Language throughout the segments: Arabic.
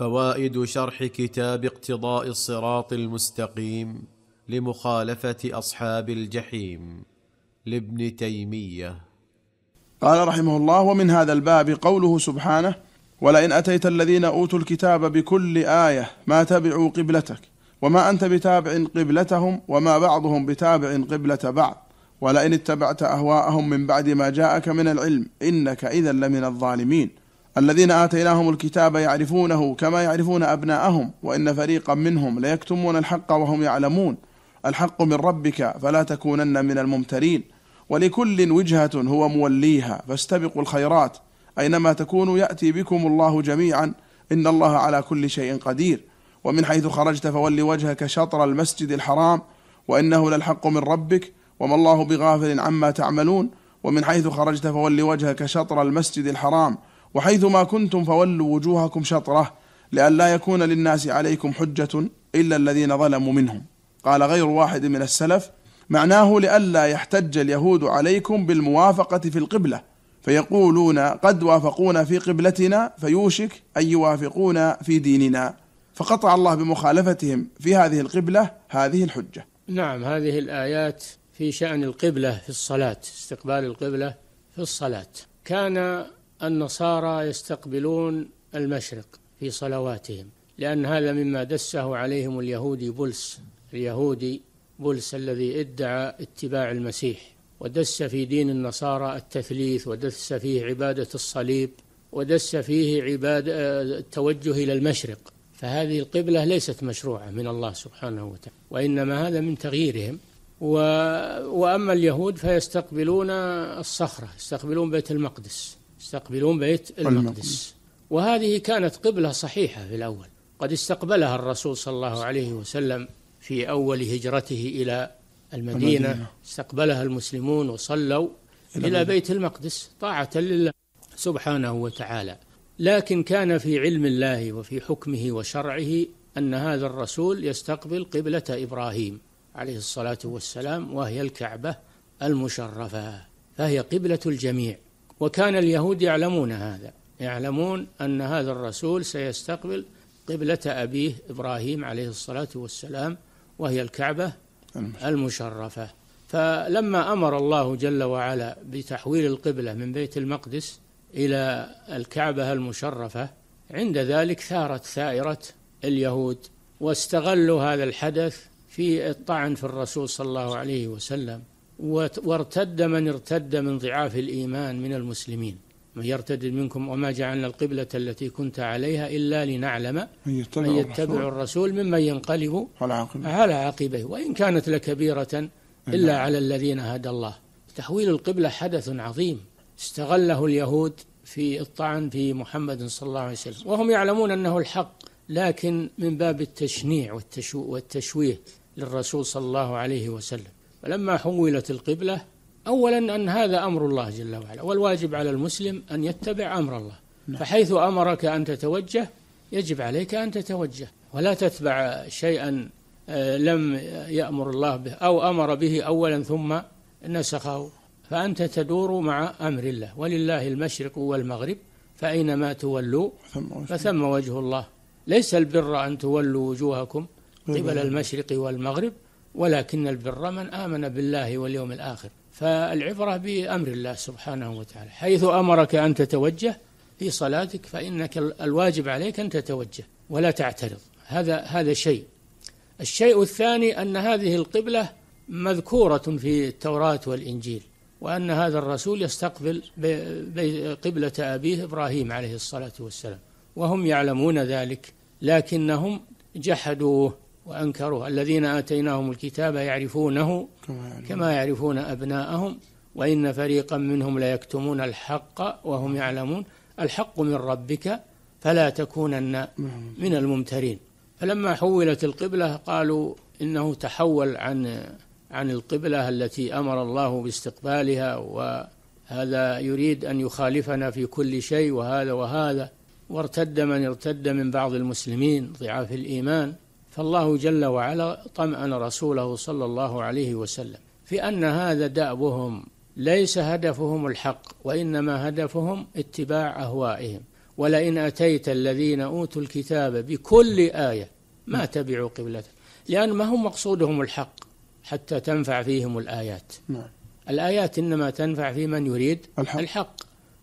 فوائد شرح كتاب اقتضاء الصراط المستقيم لمخالفه اصحاب الجحيم لابن تيميه قال رحمه الله ومن هذا الباب قوله سبحانه ولئن اتيت الذين اوتوا الكتاب بكل ايه ما تبعوا قبلتك وما انت بتابع قبلتهم وما بعضهم بتابع قبله بعض ولئن اتبعت اهواءهم من بعد ما جاءك من العلم انك اذا لمن الظالمين الذين آتيناهم الكتاب يعرفونه كما يعرفون أبناءهم وإن فريقا منهم ليكتمون الحق وهم يعلمون الحق من ربك فلا تكونن من الممترين ولكل وجهة هو موليها فاستبقوا الخيرات أينما تكونوا يأتي بكم الله جميعا إن الله على كل شيء قدير ومن حيث خرجت فول وجهك شطر المسجد الحرام وإنه للحق من ربك وما الله بغافل عما تعملون ومن حيث خرجت فول وجهك شطر المسجد الحرام وحيثما كنتم فولوا وجوهكم شطره لئلا يكون للناس عليكم حجة إلا الذين ظلموا منهم قال غير واحد من السلف معناه لئلا يحتج اليهود عليكم بالموافقة في القبلة فيقولون قد وافقونا في قبلتنا فيوشك أن يوافقونا في ديننا فقطع الله بمخالفتهم في هذه القبلة هذه الحجة نعم هذه الآيات في شأن القبلة في الصلاة استقبال القبلة في الصلاة كان النصارى يستقبلون المشرق في صلواتهم لأن هذا مما دسه عليهم اليهودي بولس اليهودي بولس الذي ادعى اتباع المسيح ودس في دين النصارى التثليث ودس فيه عبادة الصليب ودس فيه عبادة التوجه إلى المشرق فهذه القبلة ليست مشروعة من الله سبحانه وتعالى وإنما هذا من تغييرهم و... وأما اليهود فيستقبلون الصخرة يستقبلون بيت المقدس يستقبلون بيت المقدس وهذه كانت قبلة صحيحة في الأول قد استقبلها الرسول صلى الله عليه وسلم في أول هجرته إلى المدينة, استقبلها المسلمون وصلوا إلى بيت المقدس طاعة لله سبحانه وتعالى لكن كان في علم الله وفي حكمه وشرعه أن هذا الرسول يستقبل قبلة إبراهيم عليه الصلاة والسلام وهي الكعبة المشرفة فهي قبلة الجميع وكان اليهود يعلمون هذا يعلمون أن هذا الرسول سيستقبل قبلة أبيه إبراهيم عليه الصلاة والسلام وهي الكعبة المشرفة فلما أمر الله جل وعلا بتحويل القبلة من بيت المقدس إلى الكعبة المشرفة عند ذلك ثارت ثائرة اليهود واستغلوا هذا الحدث في الطعن في الرسول صلى الله عليه وسلم وارتد من ارتد من ضعاف الإيمان من المسلمين من يرتد منكم وما جعلنا القبلة التي كنت عليها إلا لنعلم من يتبع, من يتبع الرسول ممن ينقلب على عقبه, على عقبه وإن كانت لكبيرة إلا نعم. على الذين هدى الله تحويل القبلة حدث عظيم استغله اليهود في الطعن في محمد صلى الله عليه وسلم وهم يعلمون أنه الحق لكن من باب التشنيع والتشويه للرسول صلى الله عليه وسلم فلما حولت القبلة أولا أن هذا أمر الله جل وعلا والواجب على المسلم أن يتبع أمر الله نعم. فحيث أمرك أن تتوجه يجب عليك أن تتوجه ولا تتبع شيئا آه، لم يأمر الله به أو أمر به أولا ثم نسخه فأنت تدور مع أمر الله ولله المشرق والمغرب فأينما تولوا فثم وجه الله ليس البر أن تولوا وجوهكم قبل المشرق والمغرب ولكن البر من آمن بالله واليوم الآخر فالعبرة بأمر الله سبحانه وتعالى حيث أمرك أن تتوجه في صلاتك فإنك الواجب عليك أن تتوجه ولا تعترض هذا هذا شيء الشيء الثاني أن هذه القبلة مذكورة في التوراة والإنجيل وأن هذا الرسول يستقبل قبلة أبيه إبراهيم عليه الصلاة والسلام وهم يعلمون ذلك لكنهم جحدوه وأنكروه الذين آتيناهم الكتاب يعرفونه كما يعرفون أبناءهم وإن فريقا منهم ليكتمون الحق وهم يعلمون الحق من ربك فلا تكونن من الممترين فلما حولت القبلة قالوا إنه تحول عن عن القبلة التي أمر الله باستقبالها وهذا يريد أن يخالفنا في كل شيء وهذا وهذا وارتد من ارتد من بعض المسلمين ضعاف الإيمان فالله جل وعلا طمأن رسوله صلى الله عليه وسلم في أن هذا دأبهم ليس هدفهم الحق وإنما هدفهم اتباع أهوائهم ولئن أتيت الذين أوتوا الكتاب بكل آية ما تبعوا قبلتك لأن ما هو مقصودهم الحق حتى تنفع فيهم الآيات نعم. الآيات إنما تنفع في من يريد الحق. الحق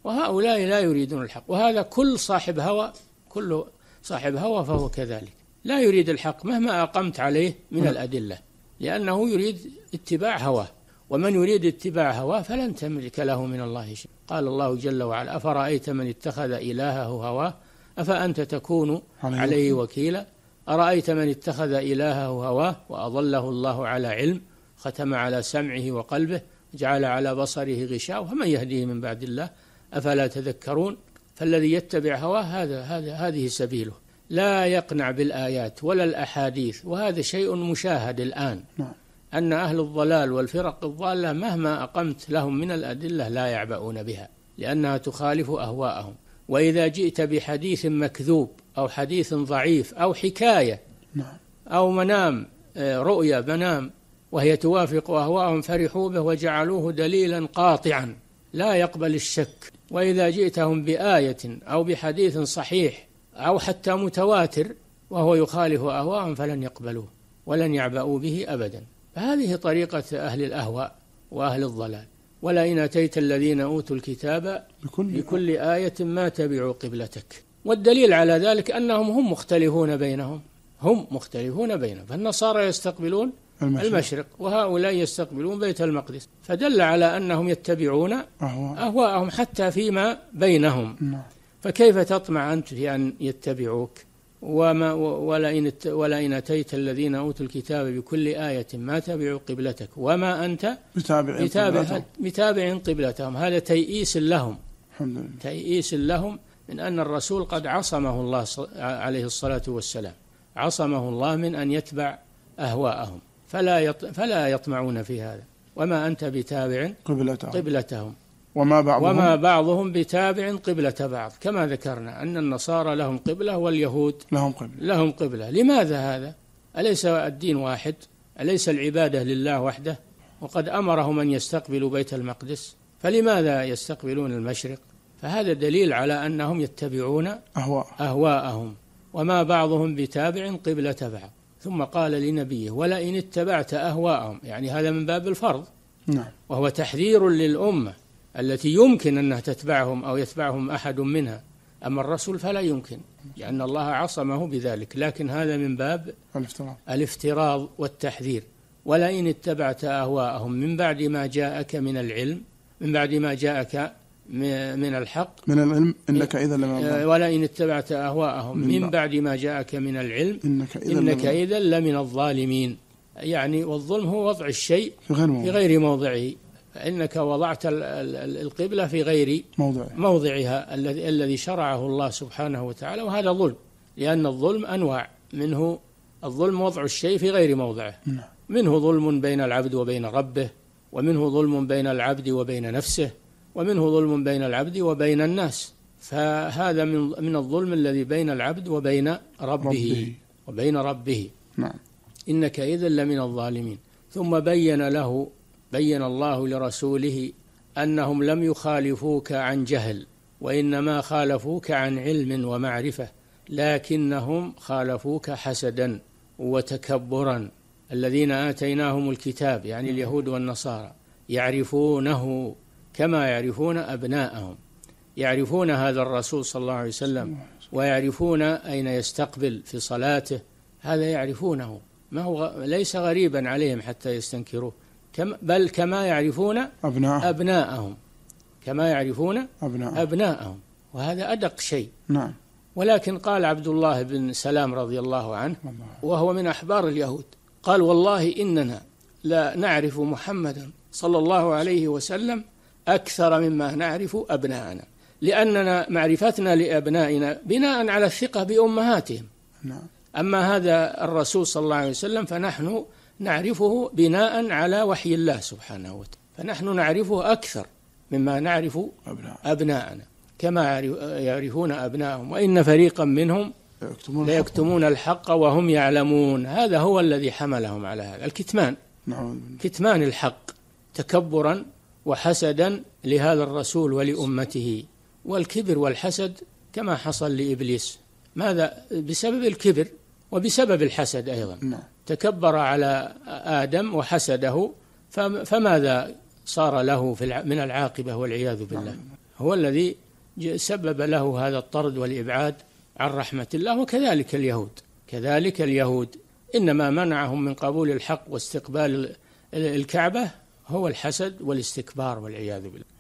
وهؤلاء لا يريدون الحق وهذا كل صاحب هوى كل صاحب هوى فهو كذلك لا يريد الحق مهما أقمت عليه من نعم. الأدلة لأنه يريد اتباع هواه ومن يريد اتباع هواه فلن تملك له من الله شيء قال الله جل وعلا أفرأيت من اتخذ إلهه هواه أفأنت تكون عليه وكيلا أرأيت من اتخذ إلهه هواه وأضله الله على علم ختم على سمعه وقلبه جعل على بصره غشاوة فمن يهديه من بعد الله أفلا تذكرون فالذي يتبع هواه هذا هذا هذه سبيله لا يقنع بالآيات ولا الأحاديث وهذا شيء مشاهد الآن نعم. أن أهل الضلال والفرق الضالة مهما أقمت لهم من الأدلة لا يعبؤون بها لأنها تخالف أهواءهم وإذا جئت بحديث مكذوب أو حديث ضعيف أو حكاية نعم. أو منام آه، رؤيا منام وهي توافق أهواءهم فرحوا به وجعلوه دليلا قاطعا لا يقبل الشك وإذا جئتهم بآية أو بحديث صحيح أو حتى متواتر وهو يخالف أهواء فلن يقبلوه ولن يعبأوا به أبدا فهذه طريقة أهل الأهواء وأهل الضلال ولئن أتيت الذين أوتوا الكتاب بكل, بكل آية ما تبعوا قبلتك والدليل على ذلك أنهم هم مختلفون بينهم هم مختلفون بينهم فالنصارى يستقبلون المشرق, المشرق وهؤلاء يستقبلون بيت المقدس فدل على أنهم يتبعون أهواءهم حتى فيما بينهم نعم. فكيف تطمع أنت في أن يتبعوك وما ولئن ولئن أتيت الذين أوتوا الكتاب بكل آية ما تبعوا قبلتك وما أنت بتابع بتابع, بتابع قبلتهم هذا تيئيس لهم الحمد لله تيئيس لهم من أن الرسول قد عصمه الله عليه الصلاة والسلام عصمه الله من أن يتبع أهواءهم فلا فلا يطمعون في هذا وما أنت بتابع قبلتهم, قبلتهم وما بعضهم وما بعضهم بتابع قبلة بعض كما ذكرنا أن النصارى لهم قبلة واليهود لهم قبلة لهم قبلة لماذا هذا؟ أليس الدين واحد؟ أليس العبادة لله وحده؟ وقد أمرهم أن يستقبلوا بيت المقدس فلماذا يستقبلون المشرق؟ فهذا دليل على أنهم يتبعون أهواء. أهواءهم وما بعضهم بتابع قبلة بعض ثم قال لنبيه ولئن اتبعت أهواءهم يعني هذا من باب الفرض نعم. وهو تحذير للأمة التي يمكن أنها تتبعهم أو يتبعهم أحد منها أما الرسول فلا يمكن لأن الله عصمه بذلك لكن هذا من باب الافتراض, الافتراض والتحذير ولئن اتبعت أهواءهم من بعد ما جاءك من العلم من بعد ما جاءك من الحق من العلم إنك إذا لمن إيه، ولئن اتبعت أهواءهم من, بعد ما جاءك من العلم إنك إذا إنك إذا لمن الظالمين يعني والظلم هو وضع الشيء في غير موضعه, في غير موضعه فإنك وضعت القبلة في غير موضعها الذي الذي شرعه الله سبحانه وتعالى وهذا ظلم لأن الظلم أنواع منه الظلم وضع الشيء في غير موضعه نعم. منه ظلم بين العبد وبين ربه ومنه ظلم بين العبد وبين نفسه ومنه ظلم بين العبد وبين الناس فهذا من من الظلم الذي بين العبد وبين ربه, ربه. وبين ربه نعم. إنك إذا لمن الظالمين ثم بين له بين الله لرسوله انهم لم يخالفوك عن جهل وانما خالفوك عن علم ومعرفه لكنهم خالفوك حسدا وتكبرا الذين اتيناهم الكتاب يعني اليهود والنصارى يعرفونه كما يعرفون ابناءهم يعرفون هذا الرسول صلى الله عليه وسلم ويعرفون اين يستقبل في صلاته هذا يعرفونه ما هو ليس غريبا عليهم حتى يستنكروه كم بل كما يعرفون أبناء أبناءهم كما يعرفون أبناء أبناءهم وهذا أدق شيء نعم ولكن قال عبد الله بن سلام رضي الله عنه وهو من أحبار اليهود قال والله إننا لا نعرف محمدا صلى الله عليه وسلم أكثر مما نعرف أبناءنا لأننا معرفتنا لأبنائنا بناء على الثقة بأمهاتهم نعم. أما هذا الرسول صلى الله عليه وسلم فنحن نعرفه بناء على وحي الله سبحانه وتعالى فنحن نعرفه أكثر مما نعرف أبناءنا كما يعرفون أبناءهم وإن فريقا منهم ليكتمون الحق وهم يعلمون هذا هو الذي حملهم على هذا الكتمان نعم. كتمان الحق تكبرا وحسدا لهذا الرسول ولأمته والكبر والحسد كما حصل لإبليس ماذا بسبب الكبر وبسبب الحسد أيضا نعم. تكبر على آدم وحسده فماذا صار له في من العاقبة والعياذ بالله نعم. هو الذي سبب له هذا الطرد والإبعاد عن رحمة الله وكذلك اليهود كذلك اليهود إنما منعهم من قبول الحق واستقبال الكعبة هو الحسد والاستكبار والعياذ بالله